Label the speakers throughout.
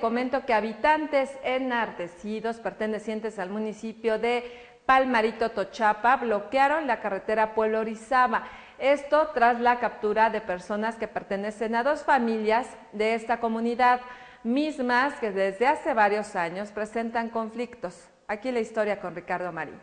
Speaker 1: comento que habitantes enardecidos pertenecientes al municipio de Palmarito Tochapa bloquearon la carretera Pueblo Orizaba. Esto tras la captura de personas que pertenecen a dos familias de esta comunidad, mismas que desde hace varios años presentan conflictos. Aquí la historia con Ricardo Marín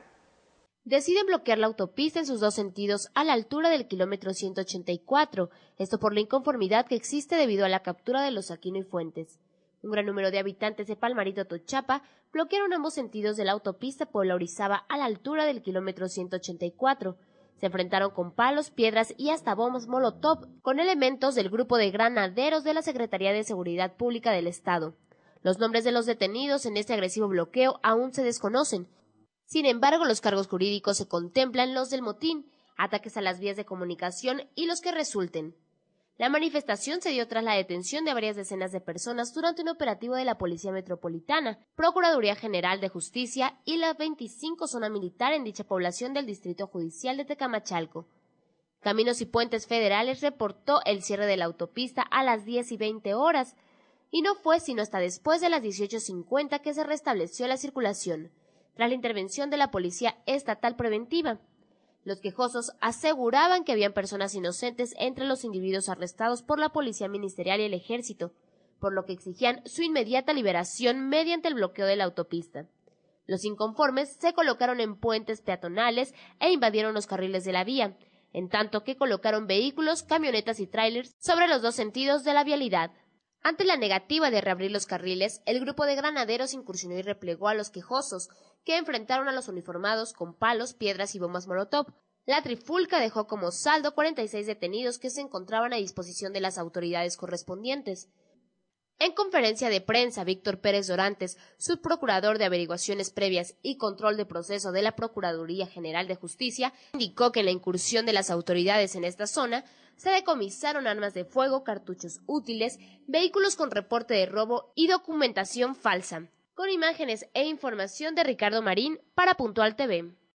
Speaker 1: deciden bloquear la autopista en sus dos sentidos a la altura del kilómetro 184,
Speaker 2: esto por la inconformidad que existe debido a la captura de los Aquino y Fuentes. Un gran número de habitantes de Palmarito Tochapa bloquearon ambos sentidos de la autopista Puebla-Orizaba a la altura del kilómetro 184. Se enfrentaron con palos, piedras y hasta bombas Molotov con elementos del grupo de granaderos de la Secretaría de Seguridad Pública del Estado. Los nombres de los detenidos en este agresivo bloqueo aún se desconocen. Sin embargo, los cargos jurídicos se contemplan los del motín, ataques a las vías de comunicación y los que resulten. La manifestación se dio tras la detención de varias decenas de personas durante un operativo de la Policía Metropolitana, Procuraduría General de Justicia y la 25 Zona Militar en dicha población del Distrito Judicial de Tecamachalco. Caminos y Puentes Federales reportó el cierre de la autopista a las 10 y 20 horas, y no fue sino hasta después de las 18.50 que se restableció la circulación, tras la intervención de la Policía Estatal Preventiva. Los quejosos aseguraban que habían personas inocentes entre los individuos arrestados por la Policía Ministerial y el Ejército, por lo que exigían su inmediata liberación mediante el bloqueo de la autopista. Los inconformes se colocaron en puentes peatonales e invadieron los carriles de la vía, en tanto que colocaron vehículos, camionetas y trailers sobre los dos sentidos de la vialidad. Ante la negativa de reabrir los carriles, el grupo de granaderos incursionó y replegó a los quejosos, que enfrentaron a los uniformados con palos, piedras y bombas molotov. La trifulca dejó como saldo 46 detenidos que se encontraban a disposición de las autoridades correspondientes. En conferencia de prensa, Víctor Pérez Dorantes, subprocurador de Averiguaciones Previas y Control de Proceso de la Procuraduría General de Justicia, indicó que en la incursión de las autoridades en esta zona se decomisaron armas de fuego, cartuchos útiles, vehículos con reporte de robo y documentación falsa. Con imágenes e información de Ricardo Marín para Puntual TV.